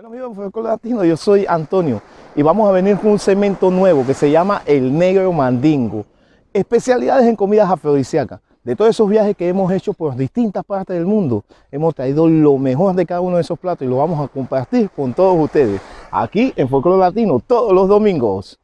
Bueno amigos, pues, Latino, yo soy Antonio y vamos a venir con un cemento nuevo que se llama El Negro Mandingo. Especialidades en comidas afrodisíacas. De todos esos viajes que hemos hecho por distintas partes del mundo, hemos traído lo mejor de cada uno de esos platos y lo vamos a compartir con todos ustedes. Aquí en Folclore Latino, todos los domingos.